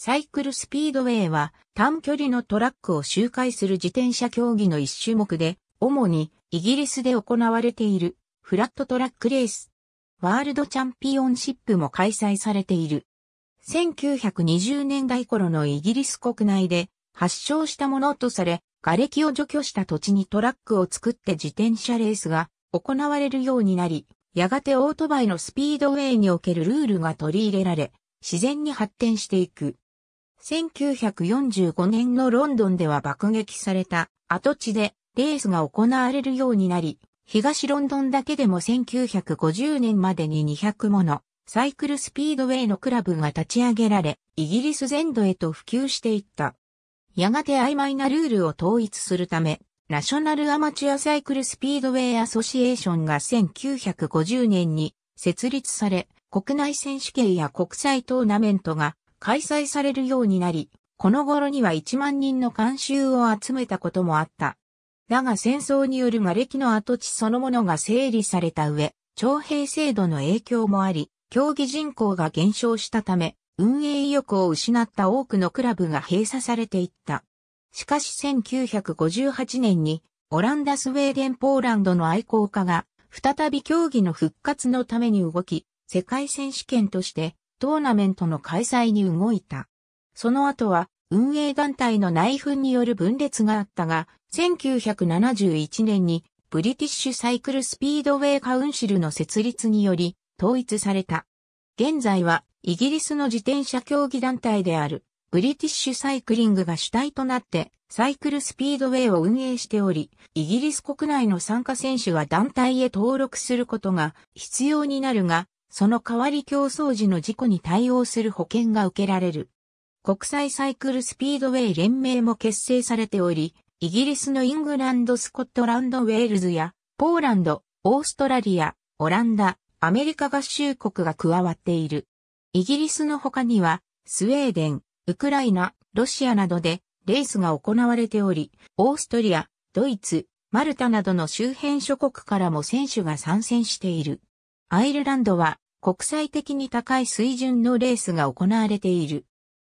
サイクルスピードウェイは短距離のトラックを周回する自転車競技の一種目で、主にイギリスで行われているフラットトラックレース。ワールドチャンピオンシップも開催されている。1920年代頃のイギリス国内で発祥したものとされ、瓦礫を除去した土地にトラックを作って自転車レースが行われるようになり、やがてオートバイのスピードウェイにおけるルールが取り入れられ、自然に発展していく。1945年のロンドンでは爆撃された跡地でレースが行われるようになり、東ロンドンだけでも1950年までに200ものサイクルスピードウェイのクラブが立ち上げられ、イギリス全土へと普及していった。やがて曖昧なルールを統一するため、ナショナルアマチュアサイクルスピードウェイアソシエーションが1950年に設立され、国内選手権や国際トーナメントが開催されるようになり、この頃には1万人の観衆を集めたこともあった。だが戦争による瓦礫の跡地そのものが整理された上、徴兵制度の影響もあり、競技人口が減少したため、運営意欲を失った多くのクラブが閉鎖されていった。しかし1958年に、オランダスウェーデンポーランドの愛好家が、再び競技の復活のために動き、世界選手権として、トーナメントの開催に動いた。その後は運営団体の内紛による分裂があったが、1971年にブリティッシュサイクルスピードウェイカウンシルの設立により統一された。現在はイギリスの自転車競技団体であるブリティッシュサイクリングが主体となってサイクルスピードウェイを運営しており、イギリス国内の参加選手は団体へ登録することが必要になるが、その代わり競争時の事故に対応する保険が受けられる。国際サイクルスピードウェイ連盟も結成されており、イギリスのイングランド、スコットランド、ウェールズや、ポーランド、オーストラリア、オランダ、アメリカ合衆国が加わっている。イギリスの他には、スウェーデン、ウクライナ、ロシアなどでレースが行われており、オーストリア、ドイツ、マルタなどの周辺諸国からも選手が参戦している。アイルランドは国際的に高い水準のレースが行われている。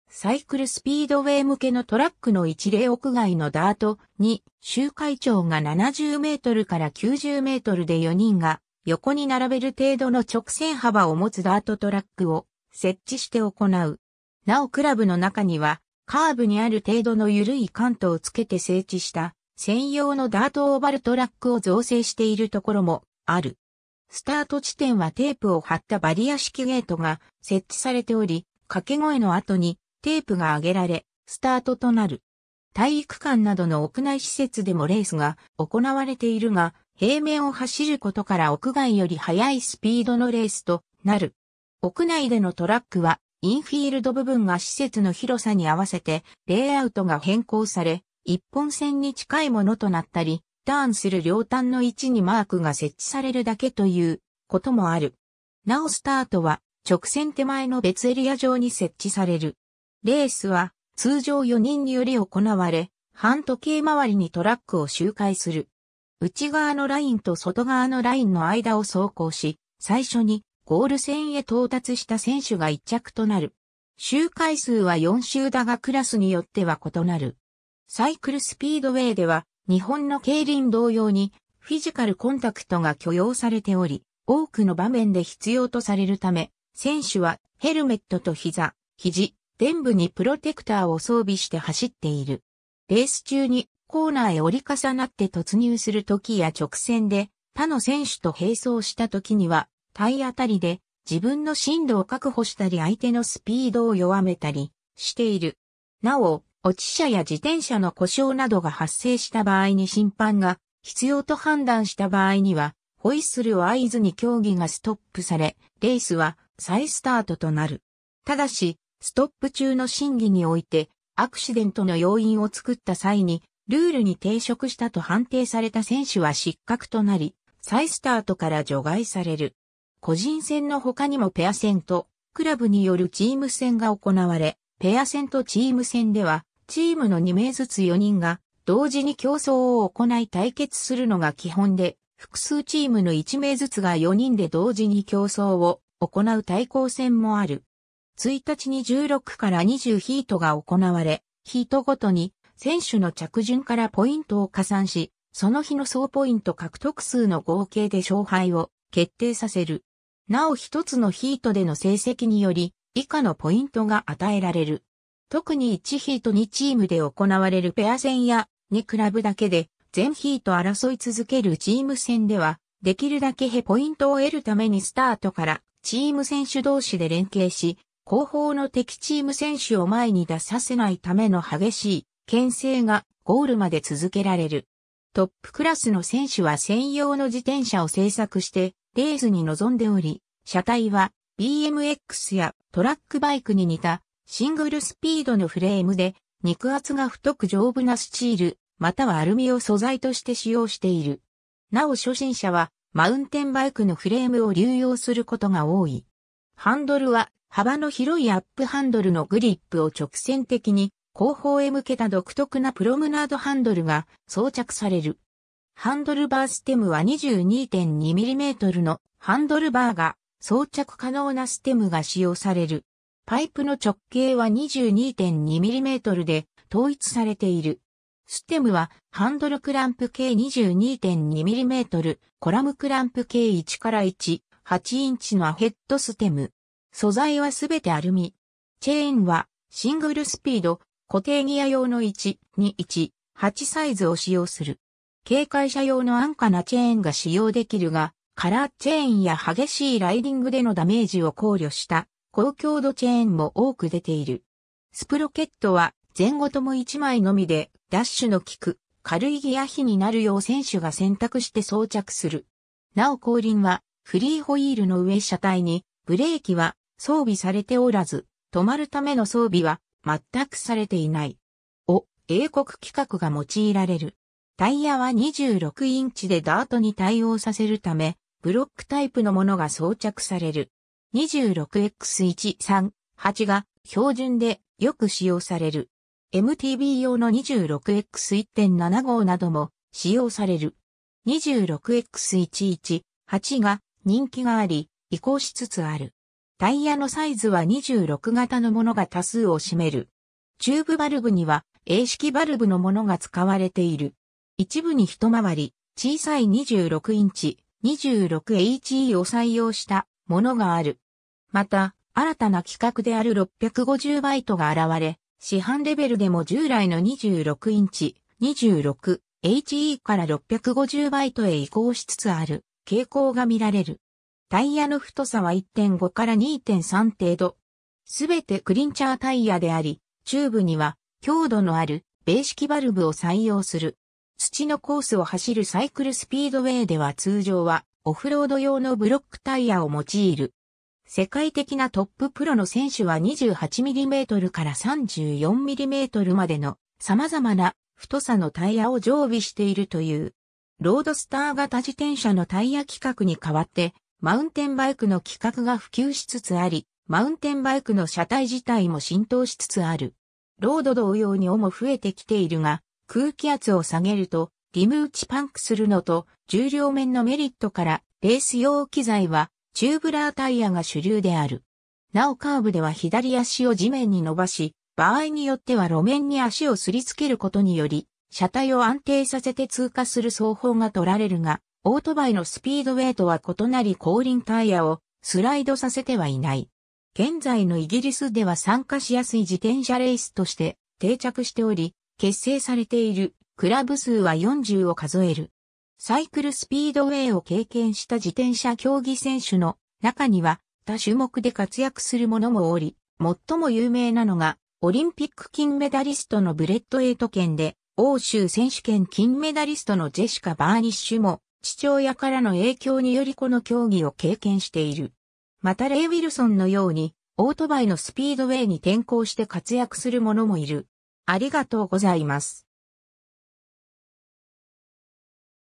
サイクルスピードウェイ向けのトラックの一例屋外のダートに、周回長が70メートルから90メートルで4人が横に並べる程度の直線幅を持つダートトラックを設置して行う。なおクラブの中には、カーブにある程度の緩いカントをつけて整地した専用のダートオーバルトラックを造成しているところもある。スタート地点はテープを貼ったバリア式ゲートが設置されており、掛け声の後にテープが上げられ、スタートとなる。体育館などの屋内施設でもレースが行われているが、平面を走ることから屋外より速いスピードのレースとなる。屋内でのトラックは、インフィールド部分が施設の広さに合わせて、レイアウトが変更され、一本線に近いものとなったり、ターンする両端の位置にマークが設置されるだけということもある。なおスタートは直線手前の別エリア上に設置される。レースは通常4人により行われ、半時計回りにトラックを周回する。内側のラインと外側のラインの間を走行し、最初にゴール線へ到達した選手が1着となる。周回数は4周だがクラスによっては異なる。サイクルスピードウェイでは日本の競輪同様にフィジカルコンタクトが許容されており、多くの場面で必要とされるため、選手はヘルメットと膝、肘、臀部にプロテクターを装備して走っている。レース中にコーナーへ折り重なって突入する時や直線で他の選手と並走した時には体当たりで自分の進路を確保したり相手のスピードを弱めたりしている。なお、落ち車や自転車の故障などが発生した場合に審判が必要と判断した場合には、ホイッスルを合図に競技がストップされ、レースは再スタートとなる。ただし、ストップ中の審議において、アクシデントの要因を作った際に、ルールに抵触したと判定された選手は失格となり、再スタートから除外される。個人戦の他にもペア戦と、クラブによるチーム戦が行われ、ペア戦とチーム戦では、チームの2名ずつ4人が同時に競争を行い対決するのが基本で、複数チームの1名ずつが4人で同時に競争を行う対抗戦もある。1日に16から20ヒートが行われ、ヒートごとに選手の着順からポイントを加算し、その日の総ポイント獲得数の合計で勝敗を決定させる。なお一つのヒートでの成績により、以下のポイントが与えられる。特に1ヒート2チームで行われるペア戦や2クラブだけで全ヒート争い続けるチーム戦では、できるだけへポイントを得るためにスタートからチーム選手同士で連携し、後方の敵チーム選手を前に出させないための激しい牽制がゴールまで続けられる。トップクラスの選手は専用の自転車を製作してレースに臨んでおり、車体は BMX やトラックバイクに似たシングルスピードのフレームで、肉厚が太く丈夫なスチール、またはアルミを素材として使用している。なお初心者は、マウンテンバイクのフレームを流用することが多い。ハンドルは、幅の広いアップハンドルのグリップを直線的に、後方へ向けた独特なプロムナードハンドルが装着される。ハンドルバーステムは 22.2mm のハンドルバーが装着可能なステムが使用される。パイプの直径は 22.2mm で統一されている。ステムはハンドルクランプ計 22.2mm、コラムクランプ計1から1、8インチのアヘッドステム。素材はすべてアルミ。チェーンはシングルスピード、固定ギア用の1、2、1、8サイズを使用する。警戒車用の安価なチェーンが使用できるが、カラーチェーンや激しいライディングでのダメージを考慮した高強度チェーンも多く出ている。スプロケットは前後とも1枚のみでダッシュの効く軽いギア比になるよう選手が選択して装着する。なお後輪はフリーホイールの上車体にブレーキは装備されておらず、止まるための装備は全くされていない。を英国規格が用いられる。タイヤは26インチでダートに対応させるため、ブロックタイプのものが装着される。26X138 が標準でよく使用される。MTB 用の 26X1.75 なども使用される。26X118 が人気があり、移行しつつある。タイヤのサイズは26型のものが多数を占める。チューブバルブには A 式バルブのものが使われている。一部に一回り、小さい26インチ、26HE を採用したものがある。また、新たな規格である650バイトが現れ、市販レベルでも従来の26インチ、26HE から650バイトへ移行しつつある傾向が見られる。タイヤの太さは1.5から2.3程度。すべてクリンチャータイヤであり、チューブには強度のあるベーシキバルブを採用する。土のコースを走るサイクルスピードウェイでは通常はオフロード用のブロックタイヤを用いる。世界的なトッププロの選手は 28mm から 34mm までの様々な太さのタイヤを常備しているという。ロードスター型自転車のタイヤ規格に代わって、マウンテンバイクの規格が普及しつつあり、マウンテンバイクの車体自体も浸透しつつある。ロード同様に尾も増えてきているが、空気圧を下げると、リム打ちパンクするのと重量面のメリットからレース用機材はチューブラータイヤが主流である。なおカーブでは左足を地面に伸ばし、場合によっては路面に足をすりつけることにより、車体を安定させて通過する走法が取られるが、オートバイのスピードウェイとは異なり後輪タイヤをスライドさせてはいない。現在のイギリスでは参加しやすい自転車レースとして定着しており、結成されているクラブ数は40を数える。サイクルスピードウェイを経験した自転車競技選手の中には他種目で活躍する者もおり、最も有名なのがオリンピック金メダリストのブレッド・エイト県で欧州選手権金メダリストのジェシカ・バーニッシュも父親からの影響によりこの競技を経験している。またレイ・ウィルソンのようにオートバイのスピードウェイに転向して活躍する者もいる。ありがとうございます。